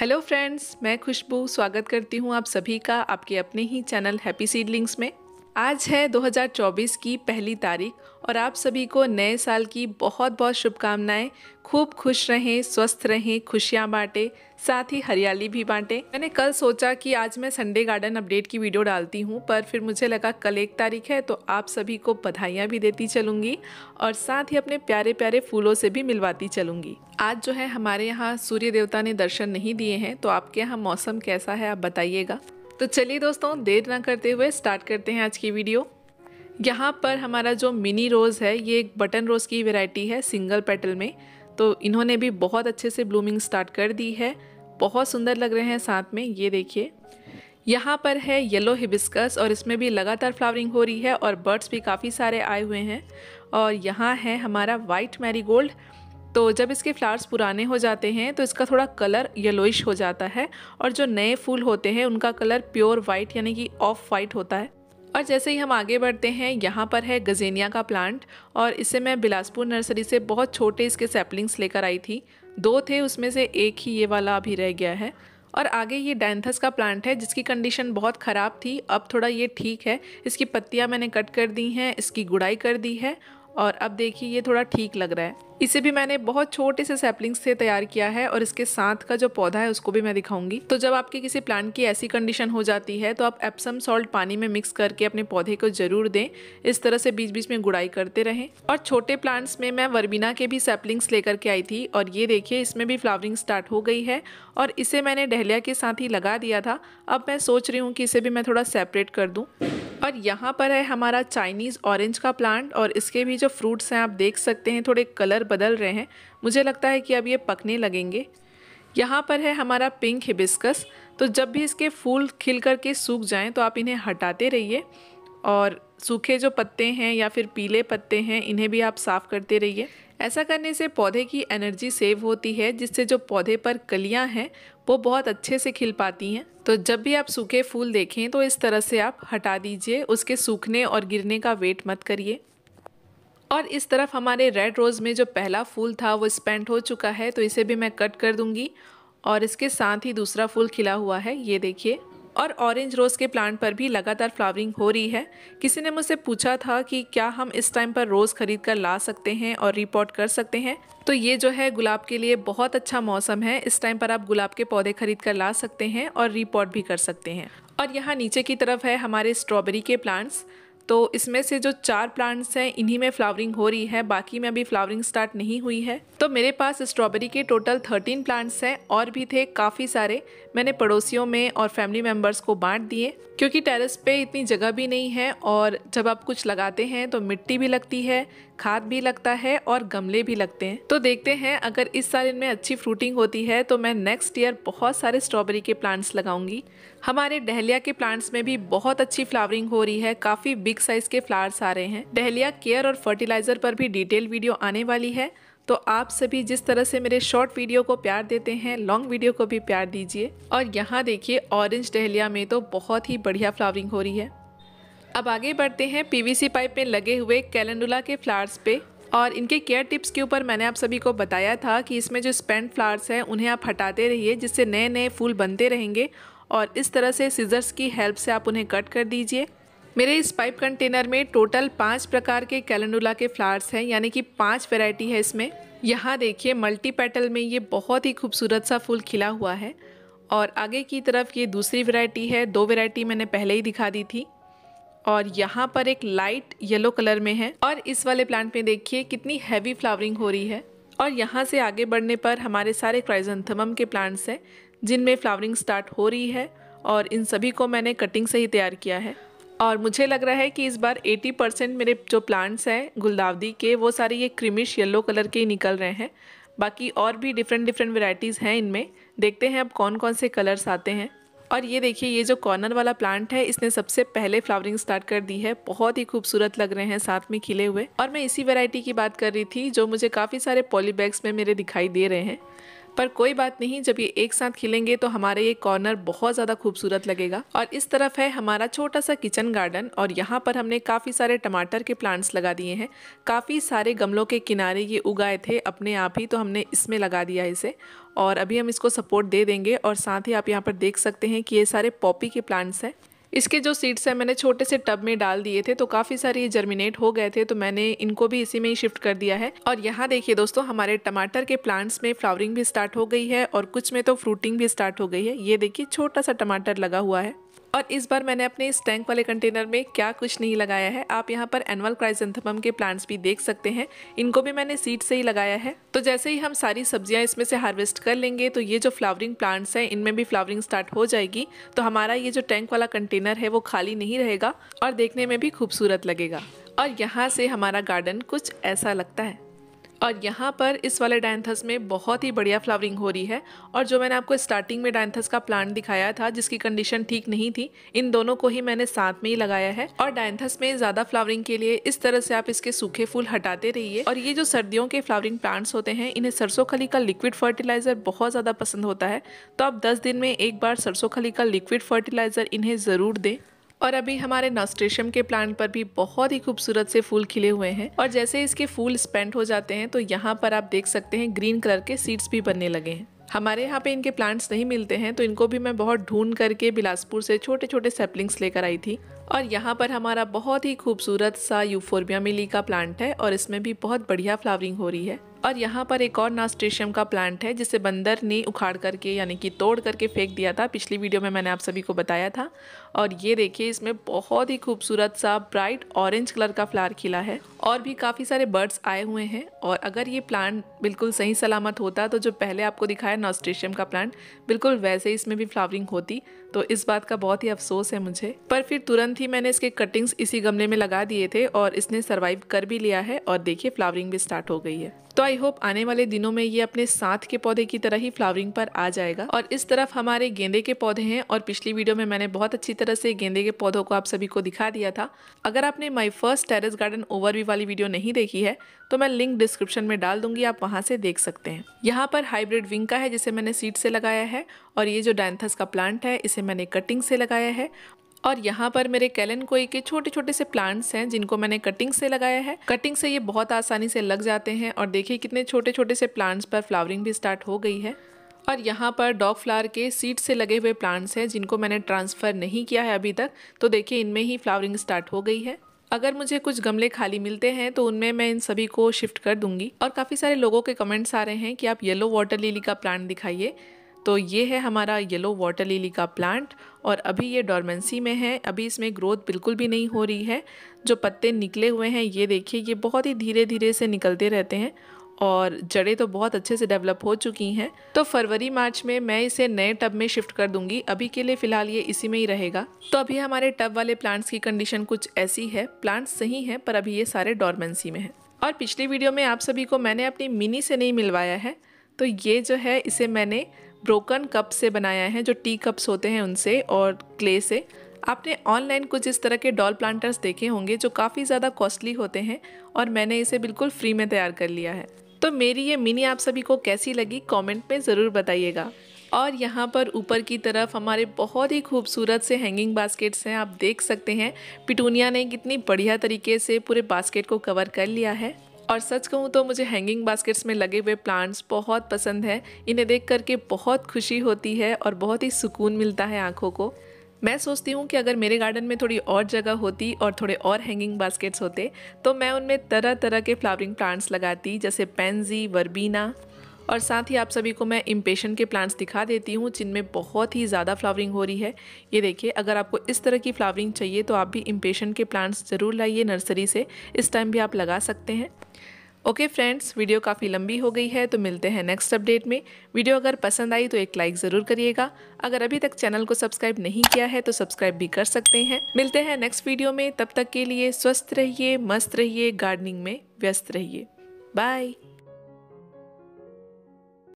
hello friends मैं खुशबू स्वागत करती हूँ आप सभी का आपके अपने ही चैनल हैप्पी सीडलिंग्स में आज है 2024 की पहली तारीख और आप सभी को नए साल की बहुत बहुत शुभकामनाएं खूब खुश रहें स्वस्थ रहें खुशियां बांटें साथ ही हरियाली भी बांटें मैंने कल सोचा कि आज मैं संडे गार्डन अपडेट की वीडियो डालती हूं पर फिर मुझे लगा कल एक तारीख है तो आप सभी को बधाइयाँ भी देती चलूँगी और साथ ही अपने प्यारे प्यारे फूलों से भी मिलवाती चलूंगी आज जो है हमारे यहाँ सूर्य देवता ने दर्शन नहीं दिए हैं तो आपके यहाँ मौसम कैसा है आप बताइएगा तो चलिए दोस्तों देर ना करते हुए स्टार्ट करते हैं आज की वीडियो यहाँ पर हमारा जो मिनी रोज़ है ये एक बटन रोज़ की वेराइटी है सिंगल पेटल में तो इन्होंने भी बहुत अच्छे से ब्लूमिंग स्टार्ट कर दी है बहुत सुंदर लग रहे हैं साथ में ये देखिए यहाँ पर है येलो हिबिस्कस और इसमें भी लगातार फ्लावरिंग हो रही है और बर्ड्स भी काफ़ी सारे आए हुए हैं और यहाँ है हमारा वाइट मैरीगोल्ड तो जब इसके फ्लावर्स पुराने हो जाते हैं तो इसका थोड़ा कलर येलोइश हो जाता है और जो नए फूल होते हैं उनका कलर प्योर वाइट यानी कि ऑफ वाइट होता है और जैसे ही हम आगे बढ़ते हैं यहाँ पर है गजेनिया का प्लांट और इसे मैं बिलासपुर नर्सरी से बहुत छोटे इसके सैपलिंग्स लेकर आई थी दो थे उसमें से एक ही ये वाला अभी रह गया है और आगे ये डैंथस का प्लांट है जिसकी कंडीशन बहुत ख़राब थी अब थोड़ा ये ठीक है इसकी पत्तियाँ मैंने कट कर दी हैं इसकी गुड़ाई कर दी है और अब देखिए ये थोड़ा ठीक लग रहा है इसे भी मैंने बहुत छोटे से सैपलिंग से तैयार किया है और इसके साथ का जो पौधा है उसको भी मैं दिखाऊंगी तो जब आपके किसी प्लांट की ऐसी कंडीशन हो जाती है तो आप एप्सम सॉल्ट पानी में मिक्स करके अपने पौधे को जरूर दें इस तरह से बीच बीच में गुड़ाई करते रहें और छोटे प्लांट्स में मैं वर्बीना के भी सैपलिंग्स लेकर के आई थी और ये देखिए इसमें भी फ्लावरिंग स्टार्ट हो गई है और इसे मैंने डहलिया के साथ ही लगा दिया था अब मैं सोच रही हूँ कि इसे भी मैं थोड़ा सेपरेट कर दूँ और यहाँ पर है हमारा चाइनीज़ ऑरेंज का प्लांट और इसके भी जो फ्रूट्स हैं आप देख सकते हैं थोड़े कलर बदल रहे हैं मुझे लगता है कि अब ये पकने लगेंगे यहाँ पर है हमारा पिंक हिबिस्कस तो जब भी इसके फूल खिल करके सूख जाएं तो आप इन्हें हटाते रहिए और सूखे जो पत्ते हैं या फिर पीले पत्ते हैं इन्हें भी आप साफ़ करते रहिए ऐसा करने से पौधे की एनर्जी सेव होती है जिससे जो पौधे पर कलियां हैं वो बहुत अच्छे से खिल पाती हैं तो जब भी आप सूखे फूल देखें तो इस तरह से आप हटा दीजिए उसके सूखने और गिरने का वेट मत करिए और इस तरफ हमारे रेड रोज़ में जो पहला फूल था वो स्पेंट हो चुका है तो इसे भी मैं कट कर दूंगी और इसके साथ ही दूसरा फूल खिला हुआ है ये देखिए और ऑरेंज रोज़ के प्लांट पर भी लगातार फ्लावरिंग हो रही है किसी ने मुझसे पूछा था कि क्या हम इस टाइम पर रोज़ खरीद कर ला सकते हैं और रिपोर्ट कर सकते हैं तो ये जो है गुलाब के लिए बहुत अच्छा मौसम है इस टाइम पर आप गुलाब के पौधे खरीद कर ला सकते हैं और रिपोर्ट भी कर सकते हैं और यहाँ नीचे की तरफ है हमारे स्ट्रॉबेरी के प्लांट्स तो इसमें से जो चार प्लांट्स हैं इन्हीं में फ्लावरिंग हो रही है बाकी में अभी फ्लावरिंग स्टार्ट नहीं हुई है तो मेरे पास स्ट्रॉबेरी के टोटल थर्टीन प्लांट्स हैं और भी थे काफ़ी सारे मैंने पड़ोसियों में और फैमिली मेम्बर्स को बांट दिए क्योंकि टेरेस पे इतनी जगह भी नहीं है और जब आप कुछ लगाते हैं तो मिट्टी भी लगती है खाद भी लगता है और गमले भी लगते हैं तो देखते हैं अगर इस साल इनमें अच्छी फ्रूटिंग होती है तो मैं नेक्स्ट ईयर बहुत सारे स्ट्रॉबेरी के प्लांट्स लगाऊंगी हमारे डहलिया के प्लांट्स में भी बहुत अच्छी फ्लावरिंग हो रही है काफी बिग साइज के फ्लावर्स आ रहे हैं डहलिया केयर और फर्टिलाइजर पर भी डिटेल वीडियो आने वाली है तो आप सभी जिस तरह से मेरे शॉर्ट वीडियो को प्यार देते हैं लॉन्ग वीडियो को भी प्यार दीजिए और यहाँ देखिए ऑरेंज डहलिया में तो बहुत ही बढ़िया फ्लावरिंग हो रही है अब आगे बढ़ते हैं पीवीसी पाइप में लगे हुए कैलेंडुला के फ्लावर्स पे और इनके केयर टिप्स के ऊपर मैंने आप सभी को बताया था कि इसमें जो स्पेंड फ्लावर्स हैं उन्हें आप हटाते रहिए जिससे नए नए फूल बनते रहेंगे और इस तरह से सीजर्स की हेल्प से आप उन्हें कट कर दीजिए मेरे इस पाइप कंटेनर में टोटल पाँच प्रकार के कैलेंडुला के फ्लावर्स हैं यानी कि पाँच वेराइटी है इसमें यहाँ देखिए मल्टी पेटल में ये बहुत ही खूबसूरत सा फूल खिला हुआ है और आगे की तरफ ये दूसरी वेराइटी है दो वेराइटी मैंने पहले ही दिखा दी थी और यहाँ पर एक लाइट येलो कलर में है और इस वाले प्लांट में देखिए कितनी हैवी फ्लावरिंग हो रही है और यहाँ से आगे बढ़ने पर हमारे सारे क्राइजनथम के प्लांट्स हैं जिनमें फ्लावरिंग स्टार्ट हो रही है और इन सभी को मैंने कटिंग से ही तैयार किया है और मुझे लग रहा है कि इस बार 80 परसेंट मेरे जो प्लांट्स हैं गुलदावदी के वो सारे ये क्रीमिश येलो कलर के ही निकल रहे हैं बाकी और भी डिफरेंट डिफरेंट वेराइटीज़ हैं इनमें देखते हैं अब कौन कौन से कलर्स आते हैं और ये देखिए ये जो कॉर्नर वाला प्लांट है इसने सबसे पहले फ्लावरिंग स्टार्ट कर दी है बहुत ही खूबसूरत लग रहे हैं साथ में खिले हुए और मैं इसी वैरायटी की बात कर रही थी जो मुझे काफ़ी सारे पॉलीबैग्स में मेरे दिखाई दे रहे हैं पर कोई बात नहीं जब ये एक साथ खिलेंगे तो हमारे ये कॉर्नर बहुत ज़्यादा खूबसूरत लगेगा और इस तरफ है हमारा छोटा सा किचन गार्डन और यहाँ पर हमने काफ़ी सारे टमाटर के प्लांट्स लगा दिए हैं काफ़ी सारे गमलों के किनारे ये उगाए थे अपने आप ही तो हमने इसमें लगा दिया इसे और अभी हम इसको सपोर्ट दे देंगे और साथ ही आप यहाँ पर देख सकते हैं कि ये सारे पॉपी के प्लांट्स हैं इसके जो सीड्स हैं मैंने छोटे से टब में डाल दिए थे तो काफ़ी सारे ये जर्मिनेट हो गए थे तो मैंने इनको भी इसी में ही शिफ्ट कर दिया है और यहाँ देखिए दोस्तों हमारे टमाटर के प्लांट्स में फ्लावरिंग भी स्टार्ट हो गई है और कुछ में तो फ्रूटिंग भी स्टार्ट हो गई है ये देखिए छोटा सा टमाटर लगा हुआ है और इस बार मैंने अपने इस टैंक वाले कंटेनर में क्या कुछ नहीं लगाया है आप यहाँ पर एनअल क्राइजेंथमम के प्लांट्स भी देख सकते हैं इनको भी मैंने सीड से ही लगाया है तो जैसे ही हम सारी सब्जियाँ इसमें से हार्वेस्ट कर लेंगे तो ये जो फ्लावरिंग प्लांट्स हैं इनमें भी फ्लावरिंग स्टार्ट हो जाएगी तो हमारा ये जो टैंक वाला कंटेनर है वो खाली नहीं रहेगा और देखने में भी खूबसूरत लगेगा और यहाँ से हमारा गार्डन कुछ ऐसा लगता है और यहाँ पर इस वाले डायंथस में बहुत ही बढ़िया फ्लावरिंग हो रही है और जो मैंने आपको स्टार्टिंग में डायंथस का प्लांट दिखाया था जिसकी कंडीशन ठीक नहीं थी इन दोनों को ही मैंने साथ में ही लगाया है और डायंथस में ज़्यादा फ्लावरिंग के लिए इस तरह से आप इसके सूखे फूल हटाते रहिए और ये जो सर्दियों के फ्लावरिंग प्लांट्स होते हैं इन्हें सरसों खली का लिक्विड फर्टिलाइज़र बहुत ज़्यादा पसंद होता है तो आप दस दिन में एक बार सरसों खली का लिक्विड फर्टिलाइज़र इन्हें ज़रूर दें और अभी हमारे नॉस्ट्रेशम के प्लांट पर भी बहुत ही खूबसूरत से फूल खिले हुए हैं और जैसे इसके फूल स्पेंड हो जाते हैं तो यहाँ पर आप देख सकते हैं ग्रीन कलर के सीड्स भी बनने लगे हैं हमारे यहाँ पे इनके प्लांट्स नहीं मिलते हैं तो इनको भी मैं बहुत ढूंढ करके बिलासपुर से छोटे छोटे सेपलिंग्स लेकर आई थी और यहाँ पर हमारा बहुत ही खूबसूरत सा यूफोरबिया मिली का प्लांट है और इसमें भी बहुत बढ़िया फ्लावरिंग हो रही है और यहाँ पर एक और नास्ट्रेशियम का प्लांट है जिसे बंदर ने उखाड़ करके यानी कि तोड़ करके फेंक दिया था पिछली वीडियो में मैंने आप सभी को बताया था और ये देखिए इसमें बहुत ही खूबसूरत सा ब्राइट ऑरेंज कलर का फ्लावर खिला है और भी काफ़ी सारे बर्ड्स आए हुए हैं और अगर ये प्लांट बिल्कुल सही सलामत होता तो जो पहले आपको दिखाया नॉस्ट्रेशियम का प्लांट बिल्कुल वैसे ही इसमें भी फ्लावरिंग होती तो इस बात का बहुत ही अफसोस है मुझे पर फिर तुरंत ही मैंने इसके कटिंग्स इसी गमले में लगा दिए थे और इसने सर्वाइव कर भी लिया है और देखिए फ्लावरिंग भी स्टार्ट हो गई है तो आई होप आने वाले दिनों में ये अपने साथ के पौधे की तरह ही फ्लावरिंग पर आ जाएगा और इस तरफ हमारे गेंदे के पौधे हैं और पिछली वीडियो में मैंने बहुत अच्छी तरह से गेंदे के पौधों को आप सभी को दिखा दिया था अगर आपने my first terrace garden overview वाली वीडियो नहीं देखी है तो मैं लिंक डिस्क्रिप्शन में डाल दूंगी आप वहाँ से देख सकते हैं यहाँ पर हाइब्रिड विंग का है जिसे मैंने सीड से लगाया है और ये जो डायंथस का प्लांट है इसे मैंने कटिंग से लगाया है और यहाँ पर मेरे कैलन कोई के छोटे छोटे से प्लांट्स हैं जिनको मैंने कटिंग से लगाया है कटिंग से ये बहुत आसानी से लग जाते हैं और देखिए कितने छोटे छोटे से प्लांट्स पर फ्लावरिंग भी स्टार्ट हो गई है और यहाँ पर डॉग फ्लावर के सीड से लगे हुए प्लांट्स हैं जिनको मैंने ट्रांसफ़र नहीं किया है अभी तक तो देखिए इनमें ही फ्लावरिंग स्टार्ट हो गई है अगर मुझे कुछ गमले खाली मिलते हैं तो उनमें मैं इन सभी को शिफ्ट कर दूंगी और काफ़ी सारे लोगों के कमेंट्स आ रहे हैं कि आप येलो वाटर लिली का प्लांट दिखाइए तो ये है हमारा येलो वाटर लिली का प्लांट और अभी ये डॉर्मेंसी में है अभी इसमें ग्रोथ बिल्कुल भी नहीं हो रही है जो पत्ते निकले हुए हैं ये देखिए ये बहुत ही धीरे धीरे से निकलते रहते हैं और जड़ें तो बहुत अच्छे से डेवलप हो चुकी हैं तो फरवरी मार्च में मैं इसे नए टब में शिफ्ट कर दूंगी अभी के लिए फ़िलहाल ये इसी में ही रहेगा तो अभी हमारे टब वाले प्लांट्स की कंडीशन कुछ ऐसी है प्लांट्स सही हैं पर अभी ये सारे डॉर्मेंसी में हैं और पिछली वीडियो में आप सभी को मैंने अपनी मिनी से नहीं मिलवाया है तो ये जो है इसे मैंने ब्रोकन कप से बनाया है जो टी कप्स होते हैं उनसे और क्ले से आपने ऑनलाइन कुछ इस तरह के डॉल प्लांटर्स देखे होंगे जो काफ़ी ज़्यादा कॉस्टली होते हैं और मैंने इसे बिल्कुल फ्री में तैयार कर लिया है तो मेरी ये मिनी आप सभी को कैसी लगी कमेंट में ज़रूर बताइएगा और यहाँ पर ऊपर की तरफ हमारे बहुत ही खूबसूरत से हैंगिंग बास्केट्स हैं आप देख सकते हैं पिटूनिया ने कितनी बढ़िया तरीके से पूरे बास्केट को कवर कर लिया है और सच कहूँ तो मुझे हैंगिंग बास्केट्स में लगे हुए प्लांट्स बहुत पसंद हैं इन्हें देख करके बहुत खुशी होती है और बहुत ही सुकून मिलता है आँखों को मैं सोचती हूँ कि अगर मेरे गार्डन में थोड़ी और जगह होती और थोड़े और हैंगिंग बास्केट्स होते तो मैं उनमें तरह तरह के फ्लावरिंग प्लांट्स लगाती जैसे पेंजी वर्बीना और साथ ही आप सभी को मैं इम्पेशन के प्लांट्स दिखा देती हूँ जिनमें बहुत ही ज़्यादा फ्लावरिंग हो रही है ये देखिए अगर आपको इस तरह की फ्लावरिंग चाहिए तो आप भी इम्पेशन के प्लांट्स ज़रूर लाइए नर्सरी से इस टाइम भी आप लगा सकते हैं ओके फ्रेंड्स वीडियो काफ़ी लंबी हो गई है तो मिलते हैं नेक्स्ट अपडेट में वीडियो अगर पसंद आई तो एक लाइक ज़रूर करिएगा अगर अभी तक चैनल को सब्सक्राइब नहीं किया है तो सब्सक्राइब भी कर सकते हैं मिलते हैं नेक्स्ट वीडियो में तब तक के लिए स्वस्थ रहिए मस्त रहिए गार्डनिंग में व्यस्त रहिए बाय